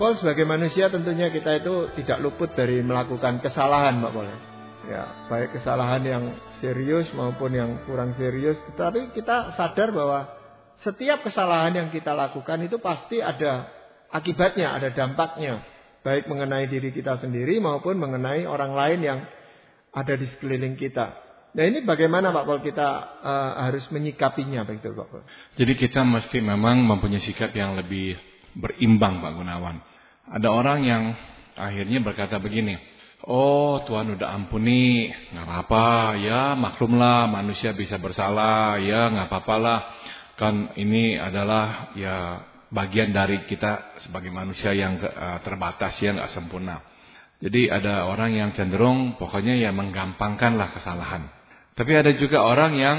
Paul sebagai manusia tentunya kita itu tidak luput dari melakukan kesalahan, Pak Pol. Ya, baik kesalahan yang serius maupun yang kurang serius. Tetapi kita sadar bahwa setiap kesalahan yang kita lakukan itu pasti ada akibatnya, ada dampaknya. Baik mengenai diri kita sendiri maupun mengenai orang lain yang ada di sekeliling kita. Nah ini bagaimana Pak Pol? kita uh, harus menyikapinya begitu Pak Pol? Jadi kita mesti memang mempunyai sikap yang lebih berimbang Pak Gunawan. Ada orang yang akhirnya berkata begini, Oh Tuhan udah ampuni, nggak apa-apa ya maklumlah manusia bisa bersalah ya nggak apa-apalah kan ini adalah ya bagian dari kita sebagai manusia yang eh, terbatas yang nggak sempurna. Jadi ada orang yang cenderung pokoknya ya menggampangkanlah kesalahan. Tapi ada juga orang yang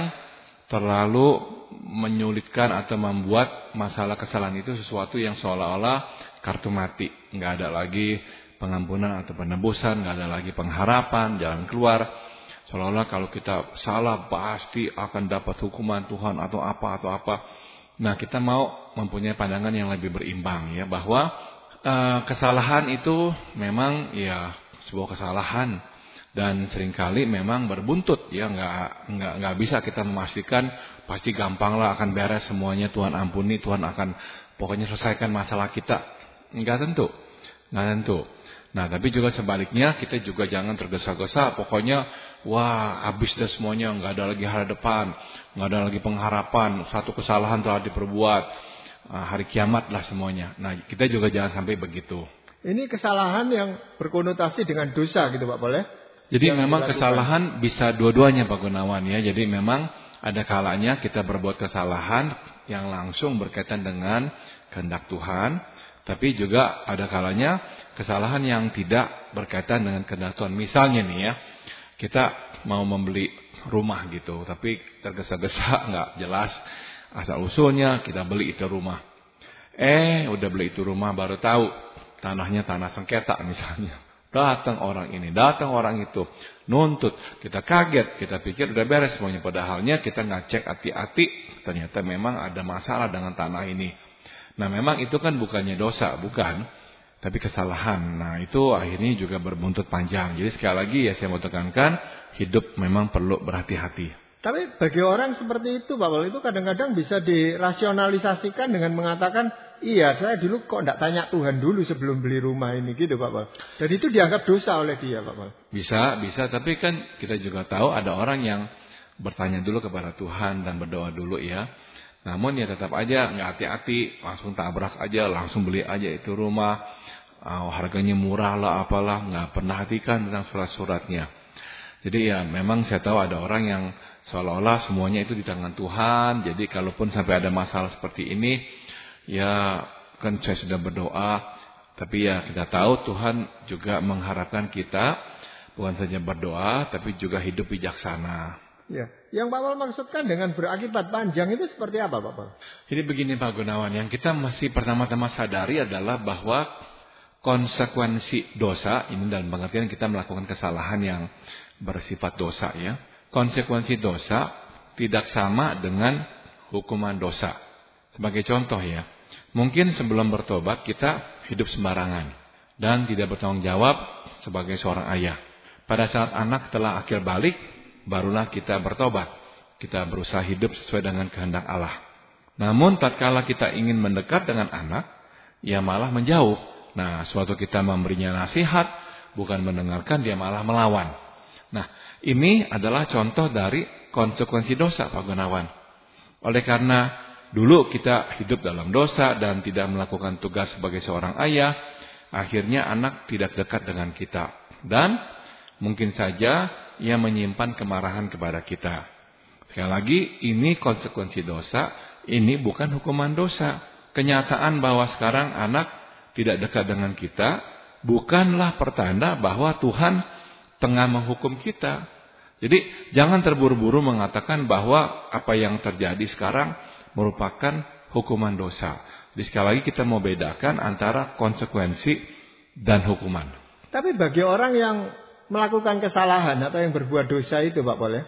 terlalu menyulitkan atau membuat masalah kesalahan itu sesuatu yang seolah-olah kartu mati. Nggak ada lagi pengampunan atau penebusan, nggak ada lagi pengharapan, jalan keluar. Seolah-olah kalau kita salah pasti akan dapat hukuman Tuhan atau apa atau apa. Nah kita mau mempunyai pandangan yang lebih berimbang ya bahwa uh, kesalahan itu memang ya sebuah kesalahan dan seringkali memang berbuntut ya nggak nggak nggak bisa kita memastikan pasti gampang lah akan beres semuanya Tuhan ampuni Tuhan akan pokoknya selesaikan masalah kita nggak tentu nggak tentu nah tapi juga sebaliknya kita juga jangan tergesa-gesa pokoknya wah habis deh semuanya nggak ada lagi hari depan nggak ada lagi pengharapan satu kesalahan telah diperbuat nah, hari kiamat lah semuanya nah kita juga jangan sampai begitu ini kesalahan yang berkonotasi dengan dosa gitu Pak boleh? Jadi yang memang dilakukan. kesalahan bisa dua-duanya Pak Gunawan ya. Jadi memang ada kalanya kita berbuat kesalahan yang langsung berkaitan dengan kehendak Tuhan, tapi juga ada kalanya kesalahan yang tidak berkaitan dengan kehendak Tuhan. Misalnya nih ya, kita mau membeli rumah gitu, tapi tergesa-gesa nggak jelas asal usulnya kita beli itu rumah. Eh, udah beli itu rumah baru tahu tanahnya tanah sengketa misalnya Datang orang ini, datang orang itu, nuntut. Kita kaget, kita pikir udah beres semuanya. Padahalnya kita nggak cek hati-hati, ternyata memang ada masalah dengan tanah ini. Nah memang itu kan bukannya dosa, bukan. Tapi kesalahan. Nah itu akhirnya juga berbuntut panjang. Jadi sekali lagi ya saya mau tekankan, hidup memang perlu berhati-hati. Tapi bagi orang seperti itu, Pak itu kadang-kadang bisa dirasionalisasikan dengan mengatakan, iya saya dulu kok tidak tanya Tuhan dulu sebelum beli rumah ini gitu Pak Jadi Dan itu dianggap dosa oleh dia Pak Bisa, bisa. Tapi kan kita juga tahu ada orang yang bertanya dulu kepada Tuhan dan berdoa dulu ya. Namun ya tetap aja nggak hati-hati, langsung tabrak aja, langsung beli aja itu rumah. Oh, harganya murah lah apalah, nggak pernah hatikan tentang surat-suratnya. Jadi ya memang saya tahu ada orang yang seolah-olah semuanya itu di tangan Tuhan. Jadi kalaupun sampai ada masalah seperti ini, ya kan saya sudah berdoa. Tapi ya kita tahu Tuhan juga mengharapkan kita bukan saja berdoa, tapi juga hidup bijaksana. Ya. Yang Pak Paul maksudkan dengan berakibat panjang itu seperti apa Pak Paul? Jadi begini Pak Gunawan, yang kita masih pertama-tama sadari adalah bahwa konsekuensi dosa, ini dalam pengertian kita melakukan kesalahan yang bersifat dosa ya. Konsekuensi dosa tidak sama dengan hukuman dosa. Sebagai contoh ya, mungkin sebelum bertobat kita hidup sembarangan dan tidak bertanggung jawab sebagai seorang ayah. Pada saat anak telah akhir balik, barulah kita bertobat. Kita berusaha hidup sesuai dengan kehendak Allah. Namun tatkala kita ingin mendekat dengan anak, ia malah menjauh Nah, suatu kita memberinya nasihat, bukan mendengarkan, dia malah melawan. Nah, ini adalah contoh dari konsekuensi dosa, Pak Gunawan. Oleh karena dulu kita hidup dalam dosa dan tidak melakukan tugas sebagai seorang ayah, akhirnya anak tidak dekat dengan kita. Dan mungkin saja ia menyimpan kemarahan kepada kita. Sekali lagi, ini konsekuensi dosa, ini bukan hukuman dosa. Kenyataan bahwa sekarang anak tidak dekat dengan kita, bukanlah pertanda bahwa Tuhan tengah menghukum kita. Jadi jangan terburu-buru mengatakan bahwa apa yang terjadi sekarang merupakan hukuman dosa. Jadi sekali lagi kita mau bedakan antara konsekuensi dan hukuman. Tapi bagi orang yang melakukan kesalahan atau yang berbuat dosa itu Pak Boleh,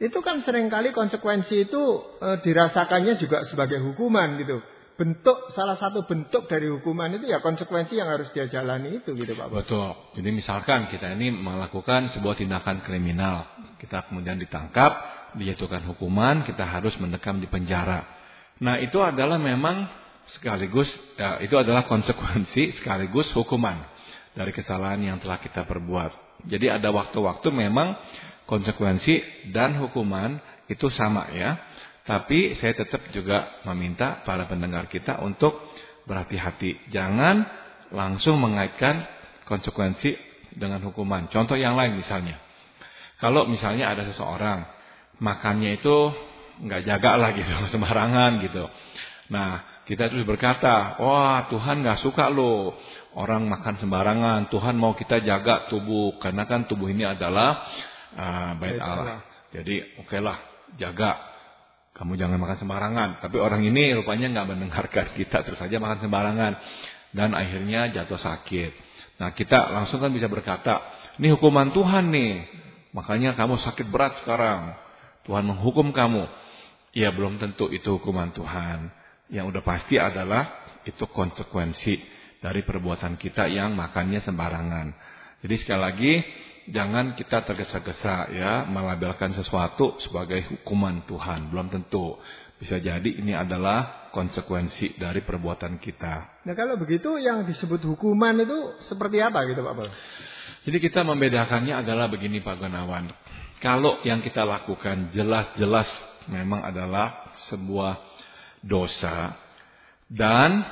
itu kan seringkali konsekuensi itu eh, dirasakannya juga sebagai hukuman gitu bentuk salah satu bentuk dari hukuman itu ya konsekuensi yang harus dia jalani itu gitu Pak. Betul. Jadi misalkan kita ini melakukan sebuah tindakan kriminal, kita kemudian ditangkap, dijatuhkan hukuman, kita harus mendekam di penjara. Nah, itu adalah memang sekaligus ya, itu adalah konsekuensi sekaligus hukuman dari kesalahan yang telah kita perbuat. Jadi ada waktu-waktu memang konsekuensi dan hukuman itu sama ya. Tapi saya tetap juga meminta para pendengar kita untuk berhati-hati. Jangan langsung mengaitkan konsekuensi dengan hukuman. Contoh yang lain misalnya. Kalau misalnya ada seseorang makannya itu nggak jaga lah gitu, sembarangan gitu. Nah, kita terus berkata, wah Tuhan nggak suka loh orang makan sembarangan. Tuhan mau kita jaga tubuh karena kan tubuh ini adalah uh, bait Allah. Jadi oke okay jaga kamu jangan makan sembarangan. Tapi orang ini rupanya nggak mendengarkan kita. Terus saja makan sembarangan. Dan akhirnya jatuh sakit. Nah kita langsung kan bisa berkata. Ini hukuman Tuhan nih. Makanya kamu sakit berat sekarang. Tuhan menghukum kamu. Ya belum tentu itu hukuman Tuhan. Yang udah pasti adalah itu konsekuensi dari perbuatan kita yang makannya sembarangan. Jadi sekali lagi jangan kita tergesa-gesa ya melabelkan sesuatu sebagai hukuman Tuhan. Belum tentu. Bisa jadi ini adalah konsekuensi dari perbuatan kita. Nah kalau begitu yang disebut hukuman itu seperti apa gitu Pak Bel? Jadi kita membedakannya adalah begini Pak Gunawan. Kalau yang kita lakukan jelas-jelas memang adalah sebuah dosa. Dan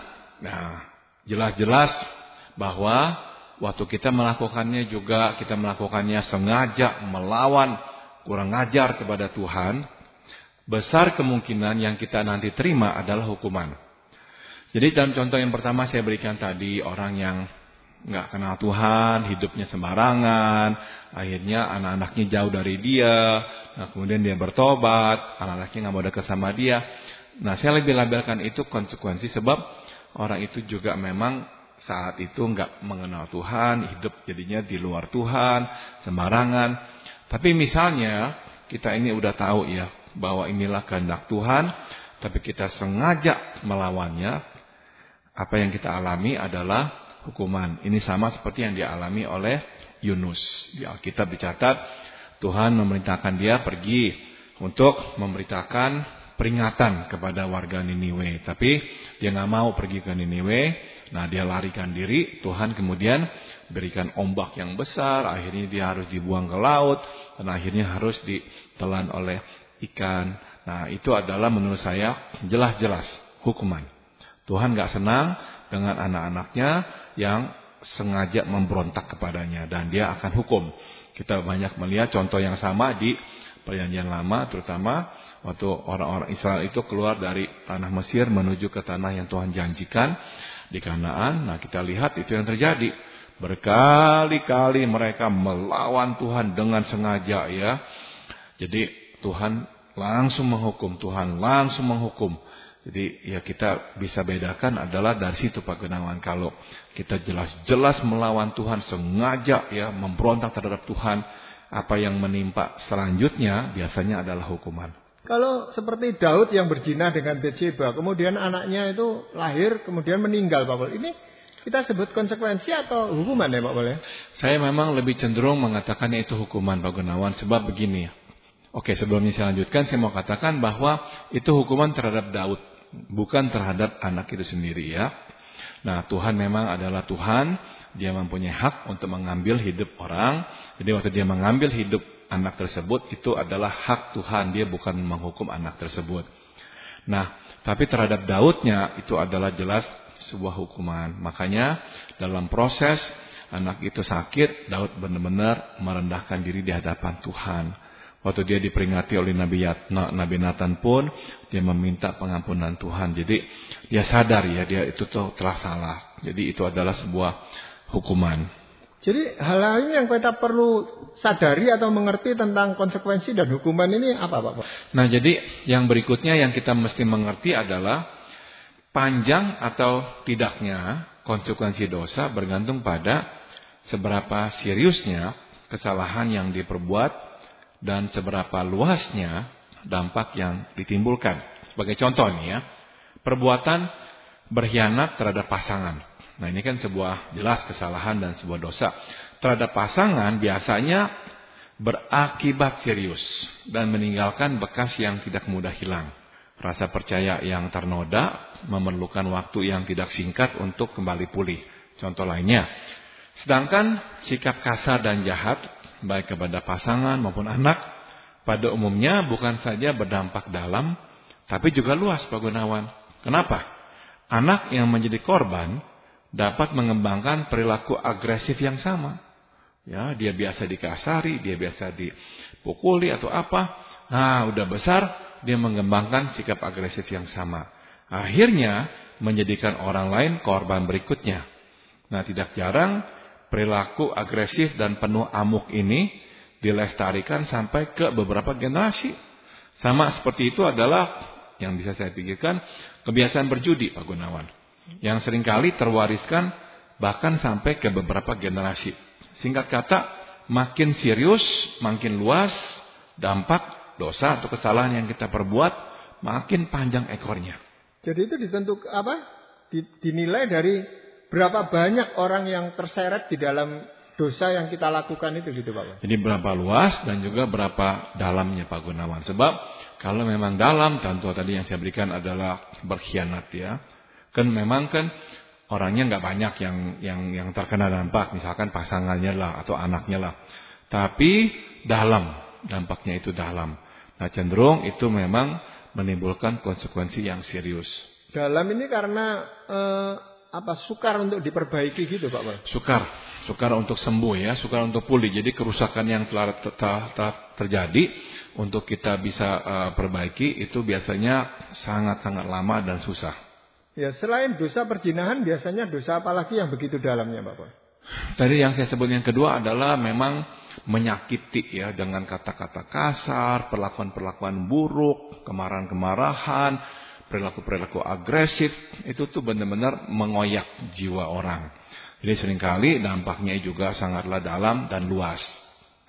nah jelas-jelas bahwa Waktu kita melakukannya juga kita melakukannya sengaja melawan kurang ajar kepada Tuhan, besar kemungkinan yang kita nanti terima adalah hukuman. Jadi dalam contoh yang pertama saya berikan tadi orang yang nggak kenal Tuhan, hidupnya sembarangan, akhirnya anak-anaknya jauh dari dia, nah, kemudian dia bertobat, anak-anaknya nggak mau dekat sama dia. Nah saya lebih labelkan itu konsekuensi sebab orang itu juga memang saat itu nggak mengenal Tuhan, hidup jadinya di luar Tuhan, sembarangan. Tapi misalnya kita ini udah tahu ya bahwa inilah kehendak Tuhan, tapi kita sengaja melawannya, apa yang kita alami adalah hukuman. Ini sama seperti yang dialami oleh Yunus. Di Alkitab dicatat Tuhan memerintahkan dia pergi untuk memberitakan peringatan kepada warga Niniwe. Tapi dia nggak mau pergi ke Niniwe. Nah dia larikan diri, Tuhan kemudian berikan ombak yang besar, akhirnya dia harus dibuang ke laut, dan akhirnya harus ditelan oleh ikan. Nah itu adalah menurut saya jelas-jelas hukuman. Tuhan gak senang dengan anak-anaknya yang sengaja memberontak kepadanya dan dia akan hukum. Kita banyak melihat contoh yang sama di perjanjian lama terutama waktu orang-orang Israel itu keluar dari tanah Mesir menuju ke tanah yang Tuhan janjikan di Kanaan. Nah, kita lihat itu yang terjadi. Berkali-kali mereka melawan Tuhan dengan sengaja ya. Jadi Tuhan langsung menghukum, Tuhan langsung menghukum. Jadi ya kita bisa bedakan adalah dari situ Pak Genawan kalau kita jelas-jelas melawan Tuhan sengaja ya memberontak terhadap Tuhan apa yang menimpa selanjutnya biasanya adalah hukuman. Kalau seperti Daud yang berzina dengan Betseba, kemudian anaknya itu lahir, kemudian meninggal, Pak Paul. Ini kita sebut konsekuensi atau hukuman ya, Pak Paul? Ya? Saya memang lebih cenderung mengatakan itu hukuman, Pak Gunawan. Sebab begini Oke, sebelumnya saya lanjutkan, saya mau katakan bahwa itu hukuman terhadap Daud, bukan terhadap anak itu sendiri ya. Nah, Tuhan memang adalah Tuhan, dia mempunyai hak untuk mengambil hidup orang. Jadi waktu dia mengambil hidup anak tersebut itu adalah hak Tuhan, dia bukan menghukum anak tersebut. Nah, tapi terhadap Daudnya itu adalah jelas sebuah hukuman. Makanya dalam proses anak itu sakit, Daud benar-benar merendahkan diri di hadapan Tuhan. Waktu dia diperingati oleh Nabi, Nabi Nathan pun dia meminta pengampunan Tuhan. Jadi dia sadar ya dia itu telah salah. Jadi itu adalah sebuah hukuman. Jadi hal lain yang kita perlu sadari atau mengerti tentang konsekuensi dan hukuman ini apa Pak? Nah jadi yang berikutnya yang kita mesti mengerti adalah panjang atau tidaknya konsekuensi dosa bergantung pada seberapa seriusnya kesalahan yang diperbuat dan seberapa luasnya dampak yang ditimbulkan. Sebagai contoh nih ya, perbuatan berkhianat terhadap pasangan Nah ini kan sebuah jelas kesalahan dan sebuah dosa. Terhadap pasangan biasanya berakibat serius dan meninggalkan bekas yang tidak mudah hilang. Rasa percaya yang ternoda memerlukan waktu yang tidak singkat untuk kembali pulih. Contoh lainnya, sedangkan sikap kasar dan jahat baik kepada pasangan maupun anak pada umumnya bukan saja berdampak dalam tapi juga luas Pak Gunawan. Kenapa? Anak yang menjadi korban dapat mengembangkan perilaku agresif yang sama. Ya, dia biasa dikasari, dia biasa dipukuli atau apa. Nah, udah besar dia mengembangkan sikap agresif yang sama. Akhirnya menjadikan orang lain korban berikutnya. Nah, tidak jarang perilaku agresif dan penuh amuk ini dilestarikan sampai ke beberapa generasi. Sama seperti itu adalah yang bisa saya pikirkan kebiasaan berjudi Pak Gunawan yang seringkali terwariskan bahkan sampai ke beberapa generasi. Singkat kata, makin serius, makin luas dampak dosa atau kesalahan yang kita perbuat, makin panjang ekornya. Jadi itu ditentukan apa? Dinilai dari berapa banyak orang yang terseret di dalam dosa yang kita lakukan itu gitu Pak. Jadi berapa luas dan juga berapa dalamnya Pak Gunawan. Sebab kalau memang dalam contoh tadi yang saya berikan adalah berkhianat ya. Kan memang kan orangnya nggak banyak yang yang yang terkena dampak, misalkan pasangannya lah atau anaknya lah. Tapi dalam dampaknya itu dalam. Nah cenderung itu memang menimbulkan konsekuensi yang serius. Dalam ini karena eh, apa sukar untuk diperbaiki gitu Pak Pak? Sukar, sukar untuk sembuh ya, sukar untuk pulih. Jadi kerusakan yang telah, ter ter terjadi untuk kita bisa uh, perbaiki itu biasanya sangat-sangat lama dan susah. Ya selain dosa perjinahan biasanya dosa apalagi yang begitu dalamnya Bapak? Tadi yang saya sebut yang kedua adalah memang menyakiti ya dengan kata-kata kasar, perlakuan-perlakuan buruk, kemarahan-kemarahan, perilaku-perilaku agresif itu tuh benar-benar mengoyak jiwa orang. Jadi seringkali dampaknya juga sangatlah dalam dan luas.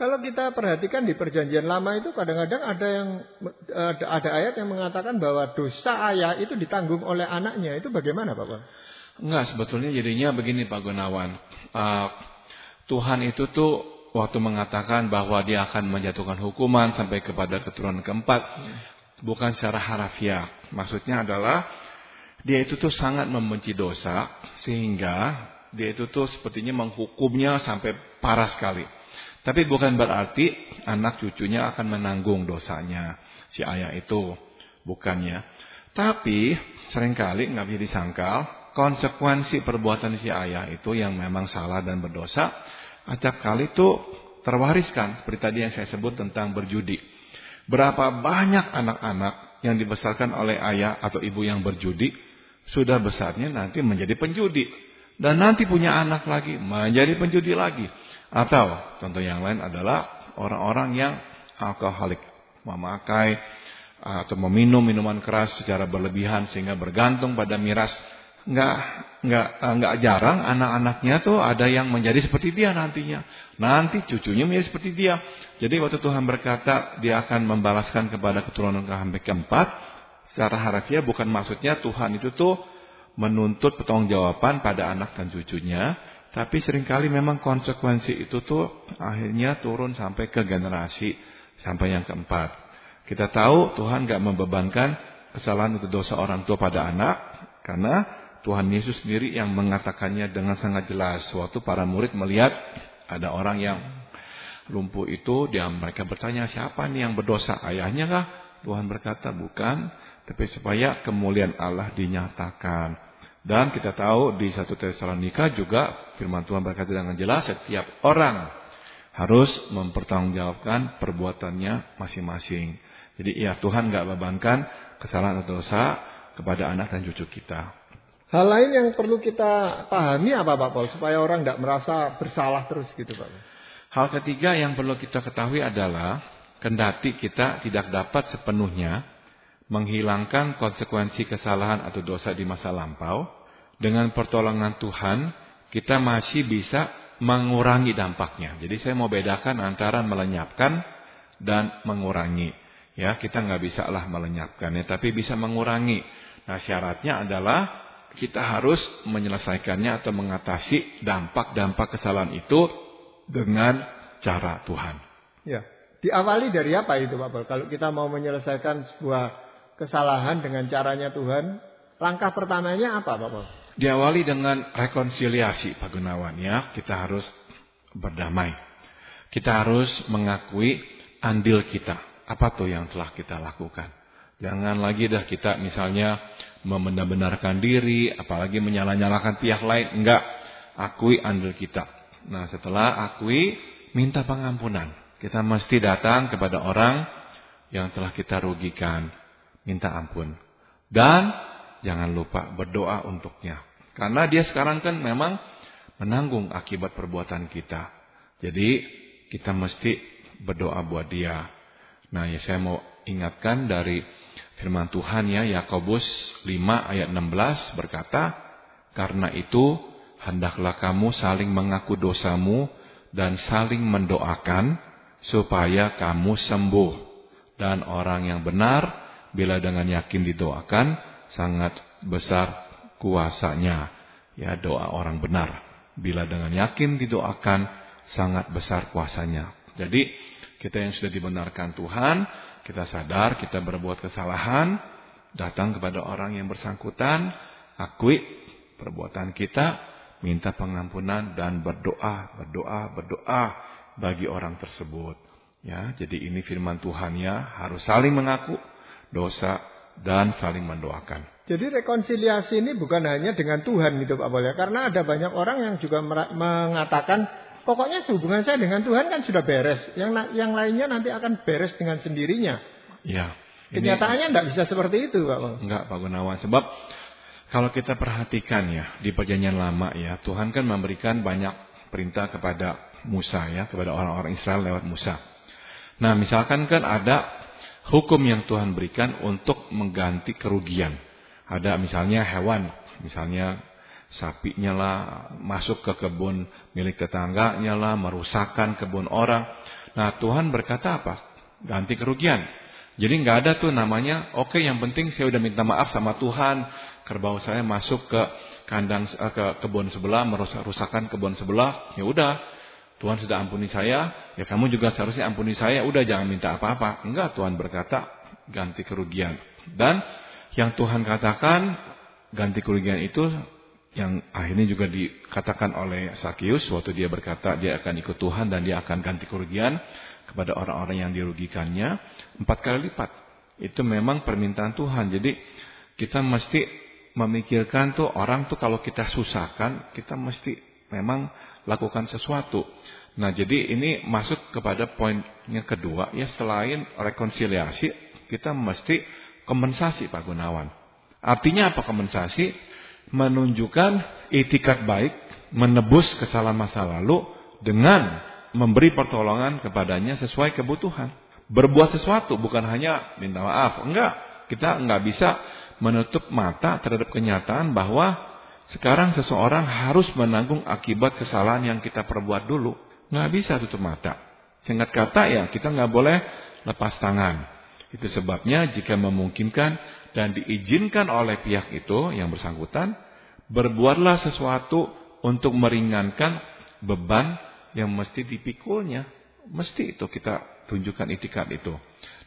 Kalau kita perhatikan di perjanjian lama itu kadang-kadang ada yang ada ayat yang mengatakan bahwa dosa ayah itu ditanggung oleh anaknya. Itu bagaimana Pak Enggak, sebetulnya jadinya begini Pak Gunawan. Uh, Tuhan itu tuh waktu mengatakan bahwa dia akan menjatuhkan hukuman sampai kepada keturunan keempat. Hmm. Bukan secara harafiah. Maksudnya adalah dia itu tuh sangat membenci dosa sehingga dia itu tuh sepertinya menghukumnya sampai parah sekali. Tapi bukan berarti anak cucunya akan menanggung dosanya si ayah itu. Bukannya. Tapi seringkali nggak bisa disangkal konsekuensi perbuatan si ayah itu yang memang salah dan berdosa acap kali itu terwariskan seperti tadi yang saya sebut tentang berjudi. Berapa banyak anak-anak yang dibesarkan oleh ayah atau ibu yang berjudi sudah besarnya nanti menjadi penjudi dan nanti punya anak lagi menjadi penjudi lagi atau contoh yang lain adalah orang-orang yang alkoholik, memakai atau meminum minuman keras secara berlebihan sehingga bergantung pada miras. Enggak enggak eh, enggak jarang anak-anaknya tuh ada yang menjadi seperti dia nantinya. Nanti cucunya menjadi seperti dia. Jadi waktu Tuhan berkata dia akan membalaskan kepada keturunan kami keempat, secara harafiah bukan maksudnya Tuhan itu tuh menuntut pertanggungjawaban pada anak dan cucunya, tapi seringkali memang konsekuensi itu tuh akhirnya turun sampai ke generasi sampai yang keempat. Kita tahu Tuhan gak membebankan kesalahan atau dosa orang tua pada anak karena Tuhan Yesus sendiri yang mengatakannya dengan sangat jelas. Waktu para murid melihat ada orang yang lumpuh itu, dia mereka bertanya siapa nih yang berdosa ayahnya kah? Tuhan berkata bukan, tapi supaya kemuliaan Allah dinyatakan. Dan kita tahu di satu Tesalonika juga firman Tuhan berkata dengan jelas setiap orang harus mempertanggungjawabkan perbuatannya masing-masing. Jadi ya Tuhan nggak bebankan kesalahan atau dosa kepada anak dan cucu kita. Hal lain yang perlu kita pahami apa Pak Paul supaya orang nggak merasa bersalah terus gitu Pak. Hal ketiga yang perlu kita ketahui adalah kendati kita tidak dapat sepenuhnya menghilangkan konsekuensi kesalahan atau dosa di masa lampau, dengan pertolongan Tuhan kita masih bisa mengurangi dampaknya. Jadi saya mau bedakan antara melenyapkan dan mengurangi. Ya, kita nggak bisa lah melenyapkannya, tapi bisa mengurangi. Nah, syaratnya adalah kita harus menyelesaikannya atau mengatasi dampak-dampak kesalahan itu dengan cara Tuhan. Ya, diawali dari apa itu Pak Paul? Kalau kita mau menyelesaikan sebuah kesalahan dengan caranya Tuhan, langkah pertamanya apa Bapak? Diawali dengan rekonsiliasi Pak Gunawan ya, kita harus berdamai. Kita harus mengakui andil kita, apa tuh yang telah kita lakukan. Jangan lagi dah kita misalnya membenarkan diri, apalagi menyalah-nyalakan pihak lain. Enggak, akui andil kita. Nah setelah akui, minta pengampunan. Kita mesti datang kepada orang yang telah kita rugikan minta ampun. Dan jangan lupa berdoa untuknya. Karena dia sekarang kan memang menanggung akibat perbuatan kita. Jadi kita mesti berdoa buat dia. Nah, ya saya mau ingatkan dari firman Tuhan ya Yakobus 5 ayat 16 berkata, "Karena itu hendaklah kamu saling mengaku dosamu dan saling mendoakan supaya kamu sembuh." dan orang yang benar bila dengan yakin didoakan sangat besar kuasanya ya doa orang benar bila dengan yakin didoakan sangat besar kuasanya jadi kita yang sudah dibenarkan Tuhan kita sadar kita berbuat kesalahan datang kepada orang yang bersangkutan akui perbuatan kita minta pengampunan dan berdoa berdoa berdoa bagi orang tersebut ya jadi ini firman Tuhan ya harus saling mengaku dosa, dan saling mendoakan. Jadi rekonsiliasi ini bukan hanya dengan Tuhan gitu Pak Boya, Karena ada banyak orang yang juga mengatakan pokoknya hubungan saya dengan Tuhan kan sudah beres. Yang yang lainnya nanti akan beres dengan sendirinya. Ya. Kenyataannya tidak bisa seperti itu Pak Bol. Enggak Pak Gunawan. Sebab kalau kita perhatikan ya di perjanjian lama ya. Tuhan kan memberikan banyak perintah kepada Musa ya. Kepada orang-orang Israel lewat Musa. Nah misalkan kan ada hukum yang Tuhan berikan untuk mengganti kerugian. Ada misalnya hewan, misalnya sapinya lah masuk ke kebun milik tetangganya lah merusakkan kebun orang. Nah Tuhan berkata apa? Ganti kerugian. Jadi nggak ada tuh namanya. Oke okay, yang penting saya udah minta maaf sama Tuhan. Kerbau saya masuk ke kandang eh, ke kebun sebelah merusak kebun sebelah. Ya udah Tuhan sudah ampuni saya, ya kamu juga seharusnya ampuni saya. Udah jangan minta apa-apa. Enggak, Tuhan berkata ganti kerugian. Dan yang Tuhan katakan ganti kerugian itu yang akhirnya juga dikatakan oleh Sakius waktu dia berkata dia akan ikut Tuhan dan dia akan ganti kerugian kepada orang-orang yang dirugikannya empat kali lipat. Itu memang permintaan Tuhan. Jadi kita mesti memikirkan tuh orang tuh kalau kita susahkan kita mesti memang lakukan sesuatu. Nah, jadi ini masuk kepada poinnya kedua ya selain rekonsiliasi, kita mesti kompensasi Pak Gunawan. Artinya apa kompensasi? Menunjukkan itikat baik, menebus kesalahan masa lalu dengan memberi pertolongan kepadanya sesuai kebutuhan. Berbuat sesuatu bukan hanya minta maaf, enggak. Kita enggak bisa menutup mata terhadap kenyataan bahwa sekarang seseorang harus menanggung akibat kesalahan yang kita perbuat dulu. Nggak bisa tutup mata. Singkat kata ya, kita nggak boleh lepas tangan. Itu sebabnya jika memungkinkan dan diizinkan oleh pihak itu yang bersangkutan, berbuatlah sesuatu untuk meringankan beban yang mesti dipikulnya. Mesti itu kita tunjukkan itikat itu.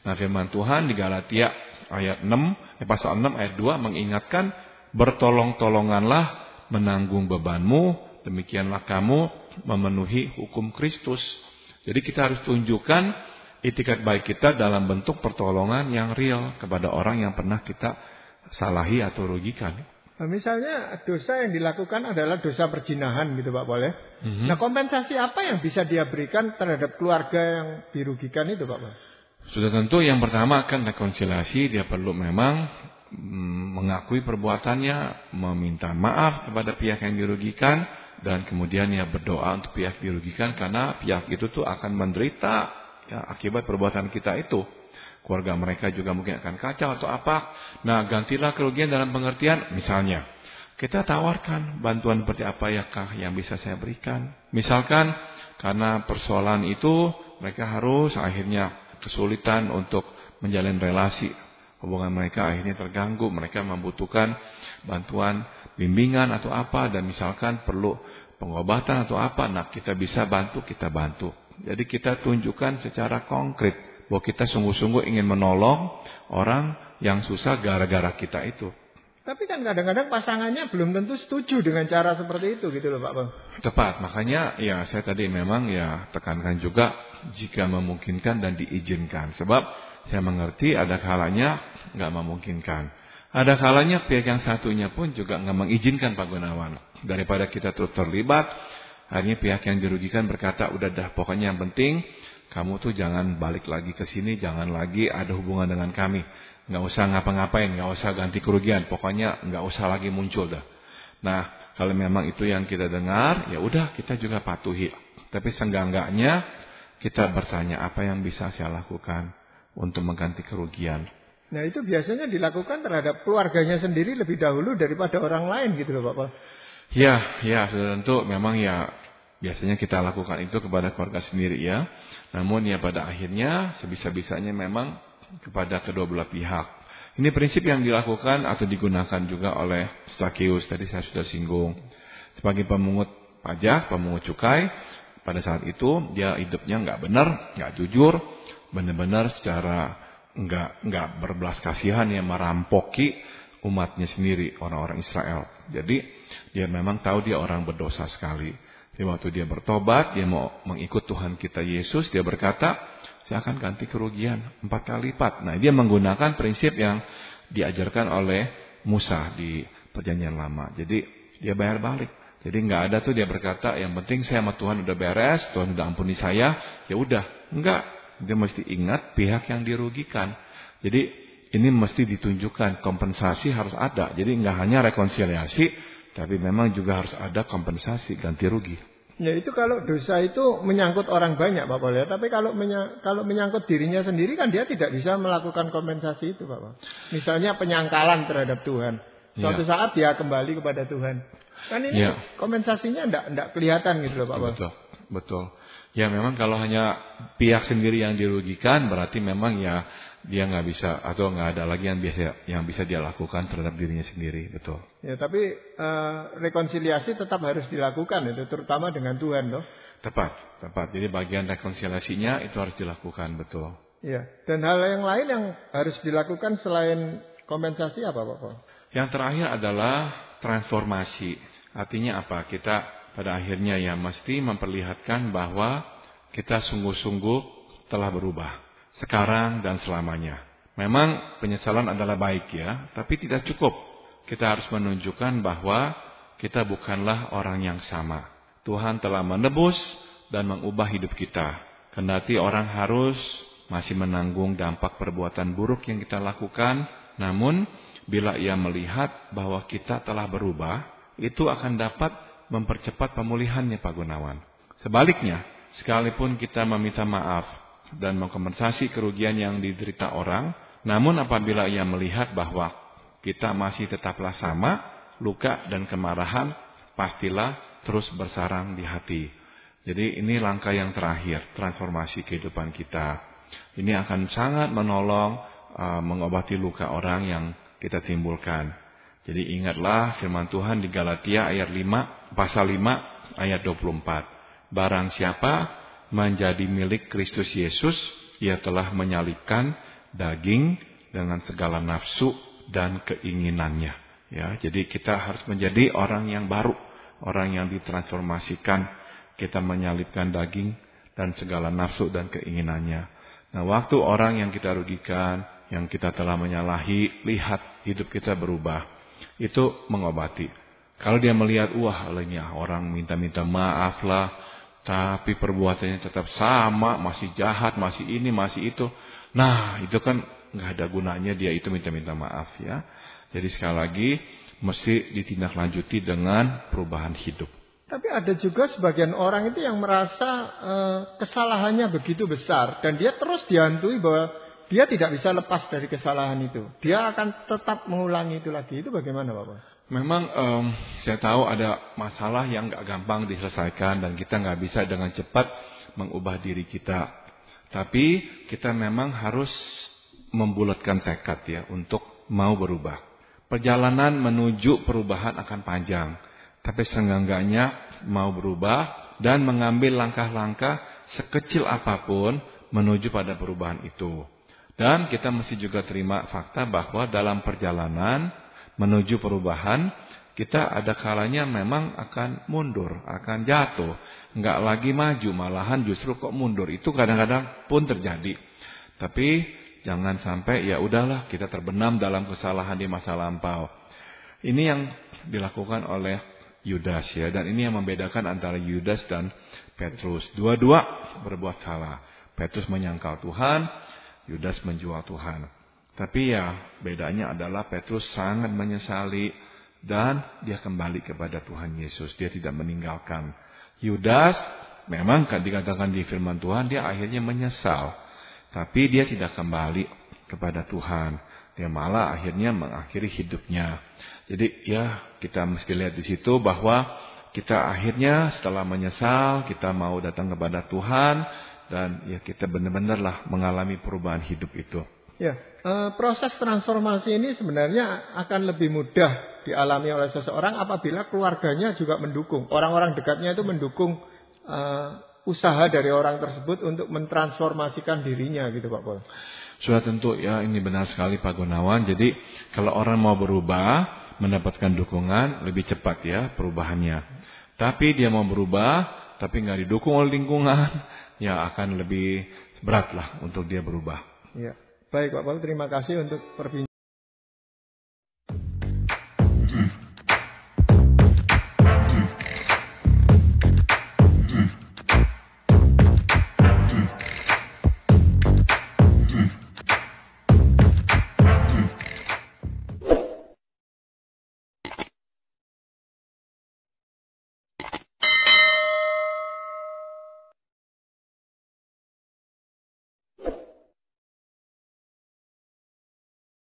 Nah firman Tuhan di Galatia ayat 6, eh, pasal 6 ayat 2 mengingatkan bertolong-tolonganlah menanggung bebanmu, demikianlah kamu memenuhi hukum Kristus. Jadi kita harus tunjukkan itikat baik kita dalam bentuk pertolongan yang real kepada orang yang pernah kita salahi atau rugikan. Nah, misalnya dosa yang dilakukan adalah dosa perjinahan gitu Pak Boleh. Mm-hmm. Nah kompensasi apa yang bisa dia berikan terhadap keluarga yang dirugikan itu Pak Boleh? Sudah tentu yang pertama akan rekonsiliasi dia perlu memang Mm, mengakui perbuatannya, meminta maaf kepada pihak yang dirugikan, dan kemudian ya berdoa untuk pihak dirugikan karena pihak itu tuh akan menderita ya, akibat perbuatan kita itu. Keluarga mereka juga mungkin akan kacau atau apa. Nah gantilah kerugian dalam pengertian misalnya. Kita tawarkan bantuan seperti apa ya kah yang bisa saya berikan. Misalkan karena persoalan itu mereka harus akhirnya kesulitan untuk menjalin relasi hubungan mereka akhirnya terganggu, mereka membutuhkan bantuan bimbingan atau apa dan misalkan perlu pengobatan atau apa, nah kita bisa bantu, kita bantu. Jadi kita tunjukkan secara konkret bahwa kita sungguh-sungguh ingin menolong orang yang susah gara-gara kita itu. Tapi kan kadang-kadang pasangannya belum tentu setuju dengan cara seperti itu gitu loh Pak Bang. Tepat, makanya ya saya tadi memang ya tekankan juga jika memungkinkan dan diizinkan. Sebab saya mengerti ada kalanya nggak memungkinkan. Ada kalanya pihak yang satunya pun juga nggak mengizinkan Pak Gunawan. Daripada kita terus terlibat, akhirnya pihak yang dirugikan berkata, udah dah pokoknya yang penting kamu tuh jangan balik lagi ke sini, jangan lagi ada hubungan dengan kami. Nggak usah ngapa-ngapain, nggak usah ganti kerugian, pokoknya nggak usah lagi muncul dah. Nah, kalau memang itu yang kita dengar, ya udah kita juga patuhi. Tapi sengganggaknya kita bertanya apa yang bisa saya lakukan untuk mengganti kerugian. Nah itu biasanya dilakukan terhadap keluarganya sendiri lebih dahulu daripada orang lain gitu loh Bapak. Ya, ya tentu memang ya biasanya kita lakukan itu kepada keluarga sendiri ya. Namun ya pada akhirnya sebisa-bisanya memang kepada kedua belah pihak. Ini prinsip yang dilakukan atau digunakan juga oleh Sakius tadi saya sudah singgung. Sebagai pemungut pajak, pemungut cukai, pada saat itu dia hidupnya nggak benar, nggak jujur, benar-benar secara enggak enggak berbelas kasihan ya merampoki umatnya sendiri orang-orang Israel. Jadi dia memang tahu dia orang berdosa sekali. Di waktu dia bertobat, dia mau mengikut Tuhan kita Yesus, dia berkata, saya akan ganti kerugian empat kali lipat. Nah dia menggunakan prinsip yang diajarkan oleh Musa di perjanjian lama. Jadi dia bayar balik. Jadi nggak ada tuh dia berkata, yang penting saya sama Tuhan udah beres, Tuhan udah ampuni saya, ya udah. Enggak, dia mesti ingat pihak yang dirugikan. Jadi ini mesti ditunjukkan kompensasi harus ada. Jadi nggak hanya rekonsiliasi, tapi memang juga harus ada kompensasi ganti rugi. Ya itu kalau dosa itu menyangkut orang banyak Bapak ya. Tapi kalau menyang, kalau menyangkut dirinya sendiri kan dia tidak bisa melakukan kompensasi itu Bapak. Misalnya penyangkalan terhadap Tuhan. Suatu ya. saat dia kembali kepada Tuhan. Kan ini ya. kompensasinya enggak, enggak kelihatan gitu loh Pak Betul, betul. Ya memang kalau hanya pihak sendiri yang dirugikan berarti memang ya dia nggak bisa atau nggak ada lagi yang biasa yang bisa dia lakukan terhadap dirinya sendiri betul. Ya tapi uh, rekonsiliasi tetap harus dilakukan itu terutama dengan Tuhan loh. Tepat tepat jadi bagian rekonsiliasinya itu harus dilakukan betul. Ya dan hal yang lain yang harus dilakukan selain kompensasi apa Pak? Yang terakhir adalah transformasi artinya apa kita pada akhirnya ya mesti memperlihatkan bahwa kita sungguh-sungguh telah berubah sekarang dan selamanya. Memang penyesalan adalah baik ya, tapi tidak cukup. Kita harus menunjukkan bahwa kita bukanlah orang yang sama. Tuhan telah menebus dan mengubah hidup kita. Kendati orang harus masih menanggung dampak perbuatan buruk yang kita lakukan, namun bila ia melihat bahwa kita telah berubah, itu akan dapat mempercepat pemulihannya Pak Gunawan. Sebaliknya, sekalipun kita meminta maaf dan mengkompensasi kerugian yang diderita orang, namun apabila ia melihat bahwa kita masih tetaplah sama, luka dan kemarahan pastilah terus bersarang di hati. Jadi ini langkah yang terakhir, transformasi kehidupan kita. Ini akan sangat menolong uh, mengobati luka orang yang kita timbulkan. Jadi ingatlah firman Tuhan di Galatia ayat 5, pasal 5 ayat 24. Barang siapa menjadi milik Kristus Yesus, ia telah menyalikan daging dengan segala nafsu dan keinginannya. Ya, jadi kita harus menjadi orang yang baru, orang yang ditransformasikan. Kita menyalipkan daging dan segala nafsu dan keinginannya. Nah, waktu orang yang kita rugikan, yang kita telah menyalahi, lihat hidup kita berubah. Itu mengobati. Kalau dia melihat, wah lainnya orang minta-minta maaf lah, tapi perbuatannya tetap sama, masih jahat, masih ini, masih itu. Nah, itu kan nggak ada gunanya dia itu minta-minta maaf ya. Jadi sekali lagi, mesti ditindaklanjuti dengan perubahan hidup. Tapi ada juga sebagian orang itu yang merasa e, kesalahannya begitu besar dan dia terus dihantui bahwa dia tidak bisa lepas dari kesalahan itu. Dia akan tetap mengulangi itu lagi. Itu bagaimana, Bapak? Memang um, saya tahu ada masalah yang nggak gampang diselesaikan dan kita nggak bisa dengan cepat mengubah diri kita. Tapi kita memang harus membulatkan tekad ya untuk mau berubah. Perjalanan menuju perubahan akan panjang. Tapi seenggaknya mau berubah dan mengambil langkah-langkah sekecil apapun menuju pada perubahan itu. Dan kita mesti juga terima fakta bahwa dalam perjalanan menuju perubahan, kita ada kalanya memang akan mundur, akan jatuh, nggak lagi maju, malahan justru kok mundur. Itu kadang-kadang pun terjadi. Tapi jangan sampai ya udahlah kita terbenam dalam kesalahan di masa lampau. Ini yang dilakukan oleh Yudas ya dan ini yang membedakan antara Yudas dan Petrus. Dua-dua berbuat salah. Petrus menyangkal Tuhan, Yudas menjual Tuhan. Tapi ya bedanya adalah Petrus sangat menyesali dan dia kembali kepada Tuhan Yesus. Dia tidak meninggalkan. Yudas memang dikatakan di firman Tuhan dia akhirnya menyesal. Tapi dia tidak kembali kepada Tuhan. Dia malah akhirnya mengakhiri hidupnya. Jadi ya kita mesti lihat di situ bahwa kita akhirnya setelah menyesal kita mau datang kepada Tuhan dan ya kita benar-benar lah mengalami perubahan hidup itu. Ya, e, proses transformasi ini sebenarnya akan lebih mudah dialami oleh seseorang apabila keluarganya juga mendukung, orang-orang dekatnya itu mendukung e, usaha dari orang tersebut untuk mentransformasikan dirinya gitu Pak Pol. Sudah tentu ya ini benar sekali Pak Gunawan. Jadi kalau orang mau berubah mendapatkan dukungan lebih cepat ya perubahannya. Tapi dia mau berubah tapi nggak didukung oleh lingkungan, ya akan lebih beratlah untuk dia berubah. Ya. Baik Pak Paul, terima kasih untuk perbincangan.